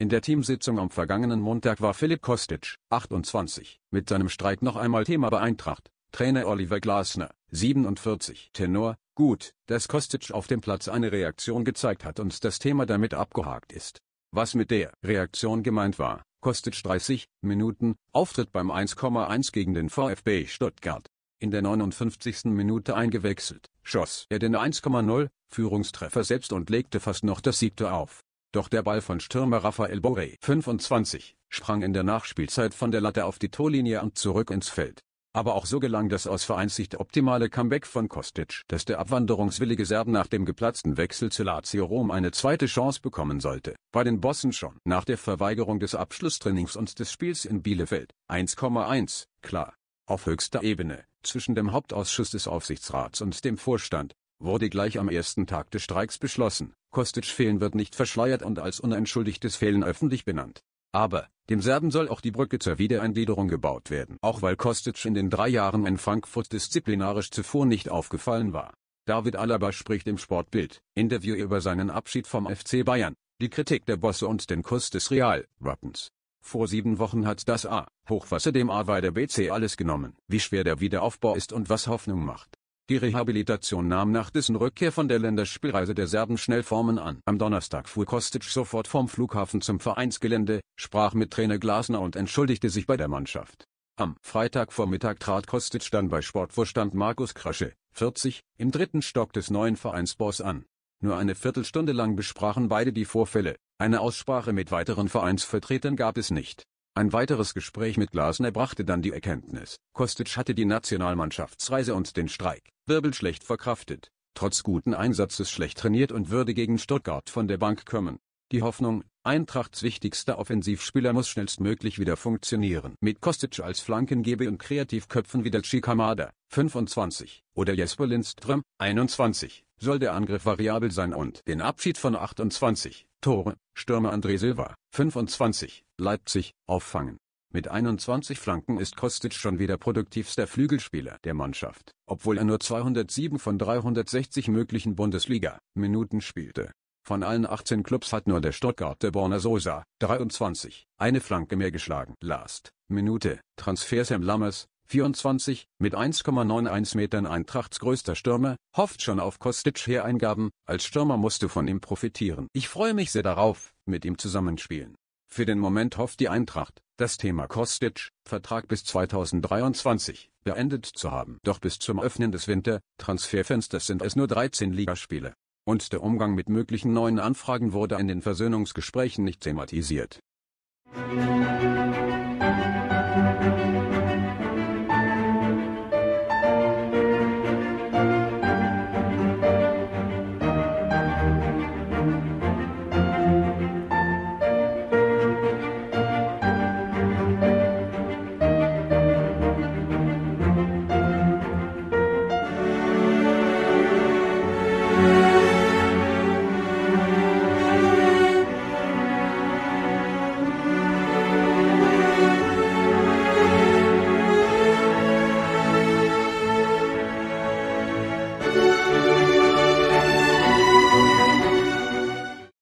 In der Teamsitzung am vergangenen Montag war Philipp Kostic, 28, mit seinem Streik noch einmal Thema beeintracht. Trainer Oliver Glasner, 47, Tenor, gut, dass Kostic auf dem Platz eine Reaktion gezeigt hat und das Thema damit abgehakt ist. Was mit der Reaktion gemeint war, Kostic 30 Minuten, Auftritt beim 1,1 gegen den VfB Stuttgart. In der 59. Minute eingewechselt, schoss er den 1,0 Führungstreffer selbst und legte fast noch das siebte auf. Doch der Ball von Stürmer Rafael Boré, 25, sprang in der Nachspielzeit von der Latte auf die Torlinie und zurück ins Feld. Aber auch so gelang das aus Vereinssicht optimale Comeback von Kostic, dass der abwanderungswillige Serben nach dem geplatzten Wechsel zu Lazio Rom eine zweite Chance bekommen sollte. Bei den Bossen schon nach der Verweigerung des Abschlusstrainings und des Spiels in Bielefeld. 1,1, klar. Auf höchster Ebene, zwischen dem Hauptausschuss des Aufsichtsrats und dem Vorstand, wurde gleich am ersten Tag des Streiks beschlossen. Kostic Fehlen wird nicht verschleiert und als unentschuldigtes Fehlen öffentlich benannt. Aber, dem Serben soll auch die Brücke zur Wiedereingliederung gebaut werden, auch weil Kostic in den drei Jahren in Frankfurt disziplinarisch zuvor nicht aufgefallen war. David Alaba spricht im Sportbild, Interview über seinen Abschied vom FC Bayern, die Kritik der Bosse und den Kuss des Real, Wappens. Vor sieben Wochen hat das A, Hochwasser dem A bei der BC alles genommen, wie schwer der Wiederaufbau ist und was Hoffnung macht. Die Rehabilitation nahm nach dessen Rückkehr von der Länderspielreise der Serben schnell Formen an. Am Donnerstag fuhr Kostic sofort vom Flughafen zum Vereinsgelände, sprach mit Trainer Glasner und entschuldigte sich bei der Mannschaft. Am Freitagvormittag trat Kostic dann bei Sportvorstand Markus Krasche, 40, im dritten Stock des neuen Vereinsbors an. Nur eine Viertelstunde lang besprachen beide die Vorfälle, eine Aussprache mit weiteren Vereinsvertretern gab es nicht. Ein weiteres Gespräch mit Glasner brachte dann die Erkenntnis, Kostic hatte die Nationalmannschaftsreise und den Streik, Wirbel schlecht verkraftet, trotz guten Einsatzes schlecht trainiert und würde gegen Stuttgart von der Bank kommen. Die Hoffnung, Eintrachts wichtigster Offensivspieler muss schnellstmöglich wieder funktionieren. Mit Kostic als Flankengebe und Kreativköpfen wie der Chikamada, 25, oder Jesper Lindström, 21, soll der Angriff variabel sein und den Abschied von 28, Tore, Stürmer André Silva, 25, Leipzig, auffangen. Mit 21 Flanken ist Kostic schon wieder produktivster Flügelspieler der Mannschaft, obwohl er nur 207 von 360 möglichen Bundesliga-Minuten spielte. Von allen 18 Clubs hat nur der Stuttgarter Borna Sosa, 23, eine Flanke mehr geschlagen. Last, Minute, Transfer Sam Lammers, 24, mit 1,91 Metern Eintrachts größter Stürmer, hofft schon auf Kostic Hereingaben, als Stürmer musst du von ihm profitieren. Ich freue mich sehr darauf, mit ihm zusammenspielen für den Moment hofft die Eintracht, das Thema Kostic, Vertrag bis 2023, beendet zu haben. Doch bis zum Öffnen des Winter-Transferfensters sind es nur 13 Ligaspiele. Und der Umgang mit möglichen neuen Anfragen wurde in den Versöhnungsgesprächen nicht thematisiert.